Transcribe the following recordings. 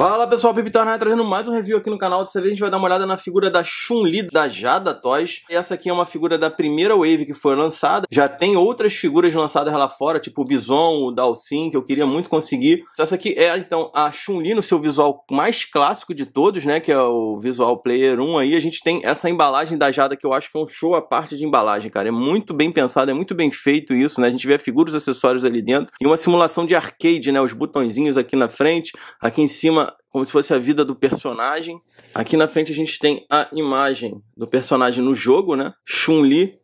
Fala pessoal, Pipi trazendo mais um review aqui no canal. Dessa vez a gente vai dar uma olhada na figura da Chun-Li da Jada Toys. Essa aqui é uma figura da primeira Wave que foi lançada. Já tem outras figuras lançadas lá fora, tipo o Bison, o Dalsin, que eu queria muito conseguir. Essa aqui é então a Chun-Li no seu visual mais clássico de todos, né? Que é o Visual Player 1 aí. A gente tem essa embalagem da Jada que eu acho que é um show a parte de embalagem, cara. É muito bem pensado, é muito bem feito isso, né? A gente vê figuras e acessórios ali dentro. E uma simulação de arcade, né? Os botõezinhos aqui na frente, aqui em cima como se fosse a vida do personagem. Aqui na frente a gente tem a imagem do personagem no jogo, né? Chun-Li,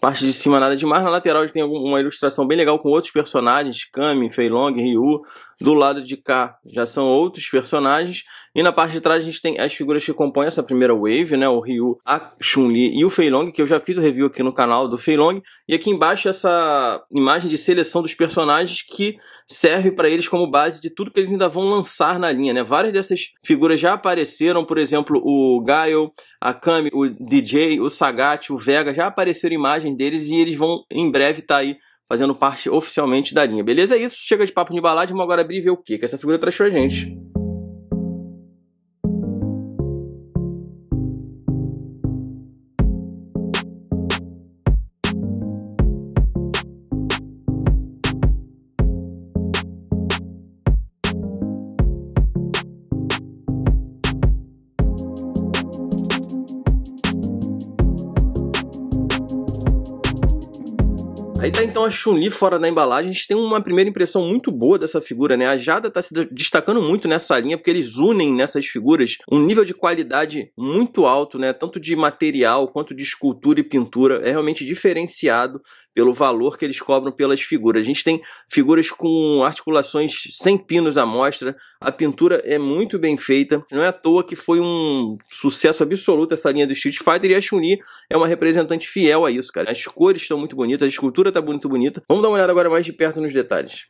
parte de cima nada demais. Na lateral a gente tem uma ilustração bem legal com outros personagens, Kami, Feilong, Ryu. Do lado de cá já são outros personagens. E na parte de trás a gente tem as figuras que compõem essa primeira wave, né? O Ryu, a Chun-Li e o Fei Long, que eu já fiz o review aqui no canal do Fei Long. E aqui embaixo essa imagem de seleção dos personagens que serve para eles como base de tudo que eles ainda vão lançar na linha, né? Várias dessas figuras já apareceram, por exemplo, o Gaio, a Kami, o DJ, o Sagat, o Vega, já apareceram imagens deles e eles vão em breve estar tá aí fazendo parte oficialmente da linha. Beleza? É isso. Chega de papo de embalagem, vamos agora abrir e ver o que que essa figura traz pra gente. Aí tá então a Chun-Li fora da embalagem. A gente tem uma primeira impressão muito boa dessa figura, né? A Jada tá se destacando muito nessa linha, porque eles unem nessas figuras um nível de qualidade muito alto, né? Tanto de material quanto de escultura e pintura. É realmente diferenciado pelo valor que eles cobram pelas figuras. A gente tem figuras com articulações sem pinos à mostra, a pintura é muito bem feita, não é à toa que foi um sucesso absoluto essa linha do Street Fighter e a Chun-Li é uma representante fiel a isso, cara. As cores estão muito bonitas, a escultura está muito bonita. Vamos dar uma olhada agora mais de perto nos detalhes.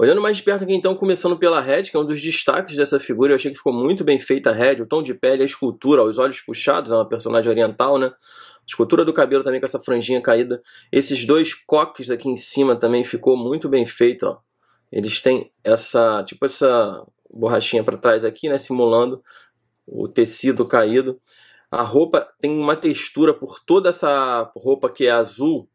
Olhando mais de perto aqui então, começando pela Red, que é um dos destaques dessa figura, eu achei que ficou muito bem feita a Red, o tom de pele, a escultura, os olhos puxados, é uma personagem oriental, né? A escultura do cabelo também com essa franjinha caída. Esses dois coques aqui em cima também ficou muito bem feito, ó. Eles têm essa, tipo essa borrachinha para trás aqui, né, simulando o tecido caído. A roupa tem uma textura por toda essa roupa que é azul,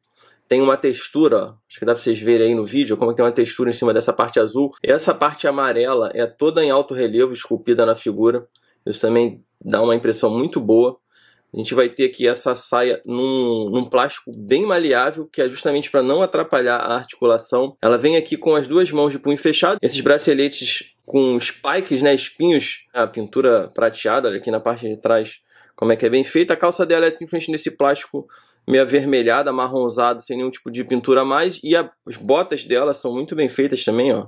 tem uma textura, acho que dá para vocês verem aí no vídeo, como é tem uma textura em cima dessa parte azul. Essa parte amarela é toda em alto relevo, esculpida na figura. Isso também dá uma impressão muito boa. A gente vai ter aqui essa saia num, num plástico bem maleável, que é justamente para não atrapalhar a articulação. Ela vem aqui com as duas mãos de punho fechado. Esses braceletes com spikes, né, espinhos, a pintura prateada aqui na parte de trás, como é que é bem feita. A calça dela é simplesmente nesse plástico meio avermelhada, marronzado, sem nenhum tipo de pintura a mais. E a, as botas dela são muito bem feitas também, ó.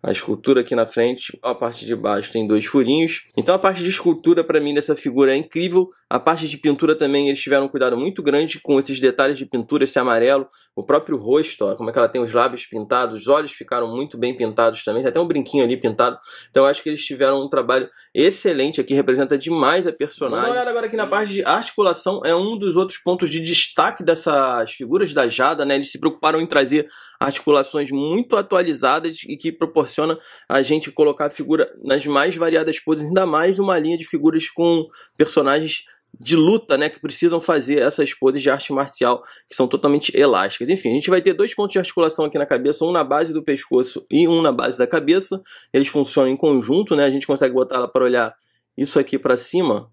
A escultura aqui na frente, a parte de baixo tem dois furinhos. Então a parte de escultura para mim dessa figura é incrível. A parte de pintura também, eles tiveram um cuidado muito grande com esses detalhes de pintura, esse amarelo, o próprio rosto, ó, como é que ela tem os lábios pintados, os olhos ficaram muito bem pintados também, tem até um brinquinho ali pintado. Então acho que eles tiveram um trabalho excelente aqui, representa demais a personagem. Vamos olhar agora aqui na uhum. parte de articulação, é um dos outros pontos de destaque dessas figuras da Jada, né? Eles se preocuparam em trazer articulações muito atualizadas e que proporciona a gente colocar a figura nas mais variadas poses, ainda mais numa linha de figuras com personagens de luta, né, que precisam fazer essas poses de arte marcial que são totalmente elásticas. Enfim, a gente vai ter dois pontos de articulação aqui na cabeça, um na base do pescoço e um na base da cabeça. Eles funcionam em conjunto, né? A gente consegue botar ela para olhar isso aqui para cima,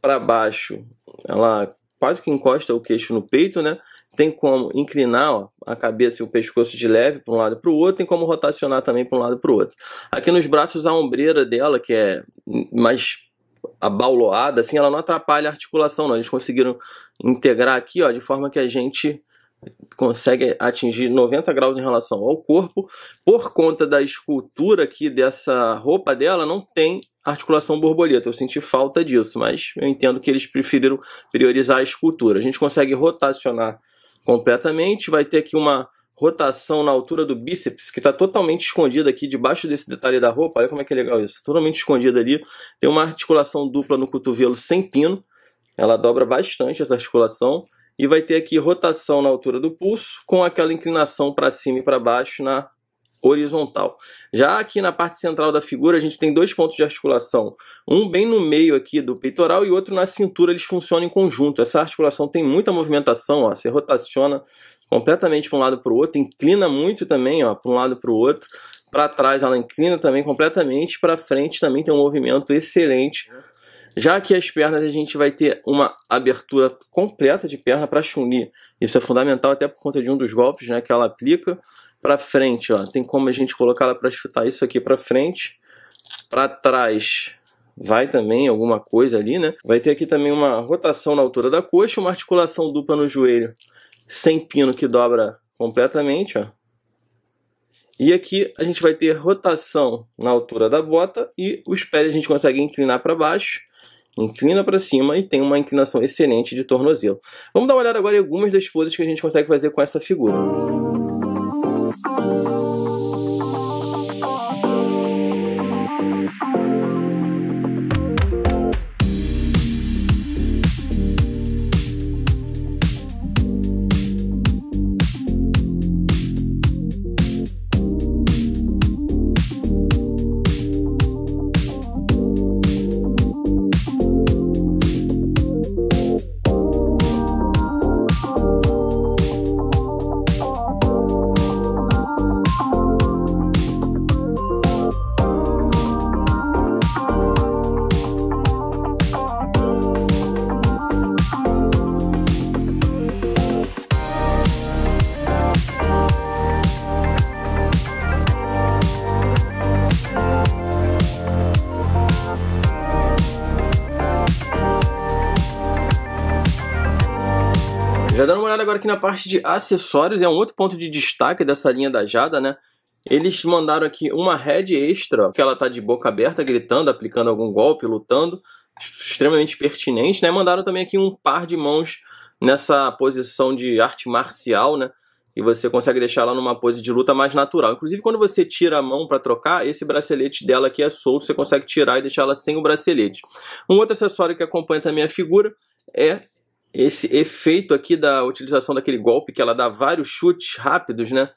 para baixo. Ela quase que encosta o queixo no peito, né? Tem como inclinar ó, a cabeça e o pescoço de leve para um lado para o outro, tem como rotacionar também para um lado para o outro. Aqui nos braços a ombreira dela, que é mais abauloada, assim, ela não atrapalha a articulação, não. Eles conseguiram integrar aqui, ó, de forma que a gente consegue atingir 90 graus em relação ao corpo. Por conta da escultura aqui dessa roupa dela, não tem articulação borboleta. Eu senti falta disso, mas eu entendo que eles preferiram priorizar a escultura. A gente consegue rotacionar completamente, vai ter aqui uma rotação na altura do bíceps, que está totalmente escondida aqui debaixo desse detalhe da roupa. Olha como é que é legal isso. Totalmente escondida ali. Tem uma articulação dupla no cotovelo sem pino. Ela dobra bastante essa articulação. E vai ter aqui rotação na altura do pulso, com aquela inclinação para cima e para baixo na horizontal. Já aqui na parte central da figura, a gente tem dois pontos de articulação. Um bem no meio aqui do peitoral e outro na cintura, eles funcionam em conjunto. Essa articulação tem muita movimentação, ó, você rotaciona completamente para um lado para o outro, inclina muito também, ó, para um lado para o outro. Para trás ela inclina também completamente, para frente também tem um movimento excelente. Já aqui as pernas a gente vai ter uma abertura completa de perna para chunir. Isso é fundamental até por conta de um dos golpes, né, que ela aplica para frente, ó. Tem como a gente colocar ela para chutar isso aqui para frente, para trás. Vai também alguma coisa ali, né? Vai ter aqui também uma rotação na altura da coxa, uma articulação dupla no joelho, sem pino que dobra completamente, ó. E aqui a gente vai ter rotação na altura da bota e os pés a gente consegue inclinar para baixo, inclina para cima e tem uma inclinação excelente de tornozelo. Vamos dar uma olhada agora em algumas das coisas que a gente consegue fazer com essa figura. Já dando uma olhada agora aqui na parte de acessórios, é um outro ponto de destaque dessa linha da Jada, né? Eles mandaram aqui uma head extra, que ela tá de boca aberta, gritando, aplicando algum golpe, lutando, extremamente pertinente, né? Mandaram também aqui um par de mãos nessa posição de arte marcial, né? E você consegue deixar ela numa pose de luta mais natural. Inclusive, quando você tira a mão para trocar, esse bracelete dela aqui é solto, você consegue tirar e deixar ela sem o bracelete. Um outro acessório que acompanha também a figura é esse efeito aqui da utilização daquele golpe que ela dá vários chutes rápidos, né?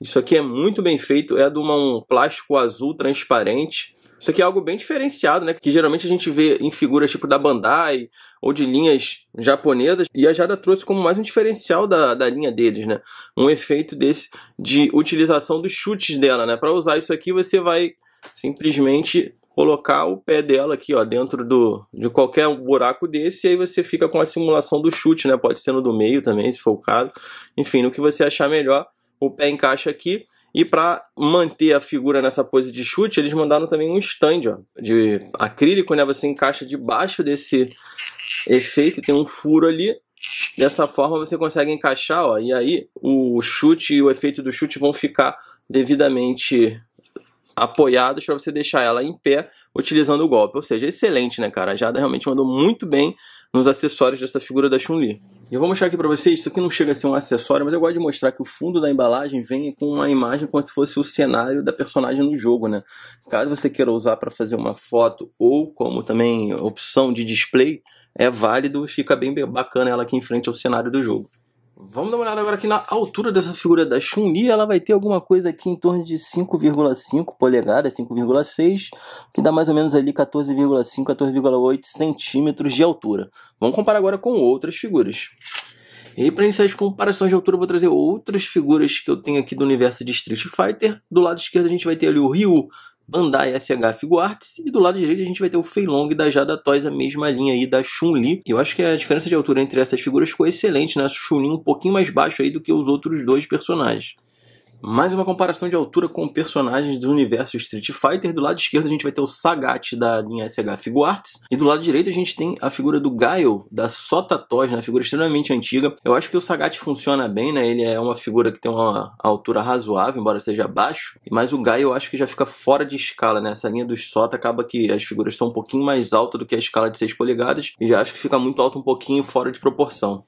Isso aqui é muito bem feito, é de uma, um plástico azul transparente. Isso aqui é algo bem diferenciado, né? Que geralmente a gente vê em figuras tipo da Bandai ou de linhas japonesas. E a Jada trouxe como mais um diferencial da, da linha deles, né? Um efeito desse de utilização dos chutes dela, né? Para usar isso aqui, você vai simplesmente colocar o pé dela aqui, ó, dentro do, de qualquer buraco desse, e aí você fica com a simulação do chute, né? Pode ser no do meio também, se for o caso. Enfim, no que você achar melhor, o pé encaixa aqui. E para manter a figura nessa pose de chute, eles mandaram também um stand ó, de acrílico, né? Você encaixa debaixo desse efeito, tem um furo ali. Dessa forma você consegue encaixar, ó, e aí o chute e o efeito do chute vão ficar devidamente apoiados para você deixar ela em pé utilizando o golpe. Ou seja, excelente, né, cara? A Jada realmente mandou muito bem nos acessórios dessa figura da Chun-Li. Eu vou mostrar aqui para vocês, isso aqui não chega a ser um acessório, mas eu gosto de mostrar que o fundo da embalagem vem com uma imagem como se fosse o cenário da personagem no jogo, né? Caso você queira usar para fazer uma foto ou como também opção de display, é válido, fica bem bacana ela aqui em frente ao cenário do jogo. Vamos dar uma olhada agora aqui na altura dessa figura da Chun-Li. Ela vai ter alguma coisa aqui em torno de 5,5 polegadas, 5,6, que dá mais ou menos ali 14,5, 14,8 centímetros de altura. Vamos comparar agora com outras figuras. E para iniciar as comparações de altura, eu vou trazer outras figuras que eu tenho aqui do universo de Street Fighter. Do lado esquerdo a gente vai ter ali o Ryu Bandai SH Figuarts e do lado direito a gente vai ter o Feilong da Jada Toys, a mesma linha aí da Chun-Li. Eu acho que a diferença de altura entre essas figuras ficou excelente, né? A Chun-Li um pouquinho mais baixo aí do que os outros dois personagens. Mais uma comparação de altura com personagens do universo Street Fighter. Do lado esquerdo a gente vai ter o Sagat da linha SH Figuarts. E do lado direito a gente tem a figura do Gaio, da Sota Toys, uma figura extremamente antiga. Eu acho que o Sagat funciona bem, né? Ele é uma figura que tem uma altura razoável, embora seja baixo. Mas o Gaio eu acho que já fica fora de escala, né? Essa linha dos Sota acaba que as figuras estão um pouquinho mais altas do que a escala de 6 polegadas. E já acho que fica muito alto um pouquinho fora de proporção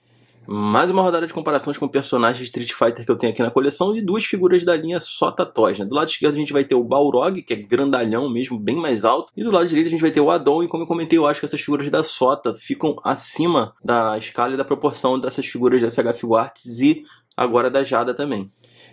mais uma rodada de comparações com personagens de Street Fighter que eu tenho aqui na coleção e duas figuras da linha só tatós, né? Do lado esquerdo a gente vai ter o Balrog, que é grandalhão mesmo, bem mais alto, e do lado direito a gente vai ter o Adon, e como eu comentei, eu acho que essas figuras da Sota ficam acima da escala e da proporção dessas figuras da SH Figuarts e agora da Jada também.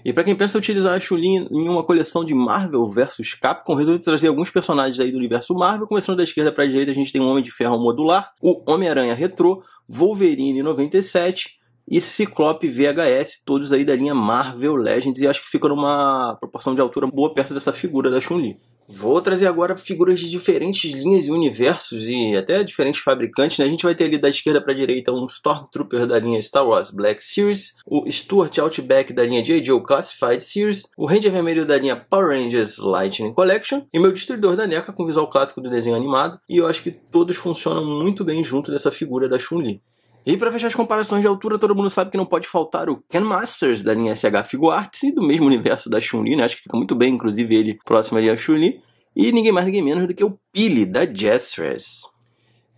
E para quem pensa utilizar a Chun-Li em uma coleção de Marvel versus Capcom, resolvi trazer alguns personagens aí do universo Marvel, começando da esquerda para a direita, a gente tem o Homem de Ferro modular, o Homem-Aranha retrô, Wolverine 97, e Ciclope VHS, todos aí da linha Marvel Legends, e acho que fica numa proporção de altura boa perto dessa figura da Chun-Li. Vou trazer agora figuras de diferentes linhas e universos e até diferentes fabricantes. Né? A gente vai ter ali da esquerda para a direita um Stormtrooper da linha Star Wars Black Series, o Stuart Outback da linha J.J. Classified Series, o Ranger Vermelho da linha Power Rangers Lightning Collection e meu Destruidor da NECA com visual clássico do desenho animado. E eu acho que todos funcionam muito bem junto dessa figura da Chun-Li. E para fechar as comparações de altura, todo mundo sabe que não pode faltar o Ken Masters da linha SH Figuarts e do mesmo universo da Chun-Li, né? Acho que fica muito bem, inclusive ele próximo ali à Chun-Li. E ninguém mais, ninguém menos do que o Pili da Jazz Dress.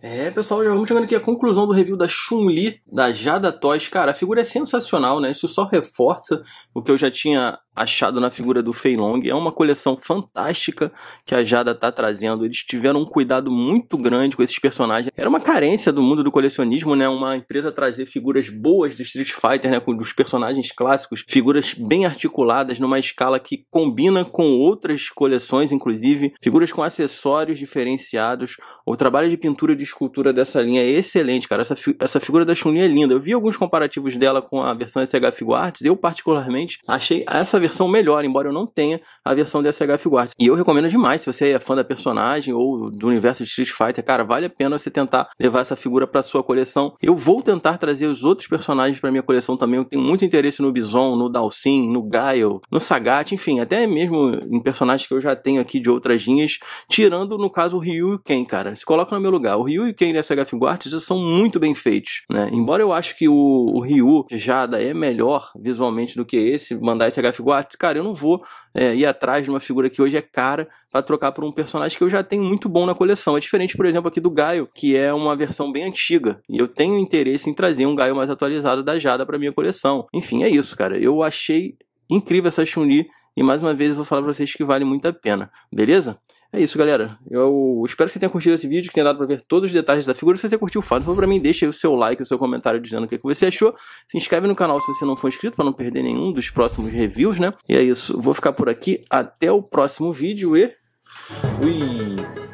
É, pessoal, já vamos chegando aqui à conclusão do review da Chun-Li, da Jada Toys. Cara, a figura é sensacional, né? Isso só reforça o que eu já tinha achado na figura do Fei Long. É uma coleção fantástica que a Jada tá trazendo. Eles tiveram um cuidado muito grande com esses personagens. Era uma carência do mundo do colecionismo, né? Uma empresa trazer figuras boas de Street Fighter, né? Com os personagens clássicos, figuras bem articuladas, numa escala que combina com outras coleções, inclusive, figuras com acessórios diferenciados. O trabalho de pintura de escultura dessa linha é excelente, cara. Essa, fi essa figura da Chun-Li é linda. Eu vi alguns comparativos dela com a versão SH Figure Eu, particularmente, achei essa versão melhor, embora eu não tenha a versão da SH Figure E eu recomendo demais, se você é fã da personagem ou do universo de Street Fighter, cara, vale a pena você tentar levar essa figura para sua coleção. Eu vou tentar trazer os outros personagens para minha coleção também. Eu tenho muito interesse no Bison, no Dalsin, no Gaio, no Sagat, enfim, até mesmo em personagens que eu já tenho aqui de outras linhas, tirando, no caso, o Ryu e Ken, cara. Se coloca no meu lugar. O Ryu Ryu e Ken dessa Serafim Guards são muito bem feitos, né? Embora eu acho que o, o Ryu Jada é melhor visualmente do que esse, mandar esse Serafim Guards, cara, eu não vou é, ir atrás de uma figura que hoje é cara para trocar por um personagem que eu já tenho muito bom na coleção. É diferente, por exemplo, aqui do Gaio, que é uma versão bem antiga, e eu tenho interesse em trazer um Gaio mais atualizado da Jada para minha coleção. Enfim, é isso, cara. Eu achei incrível essa Chun-Li e mais uma vez eu vou falar para vocês que vale muito a pena, beleza? É isso, galera. Eu espero que você tenha curtido esse vídeo, que tenha dado para ver todos os detalhes da figura. Se você curtiu, fala para mim, deixa o seu like, o seu comentário dizendo o que, que você achou. Se inscreve no canal se você não for inscrito para não perder nenhum dos próximos reviews, né? E é isso. Vou ficar por aqui. Até o próximo vídeo e fui!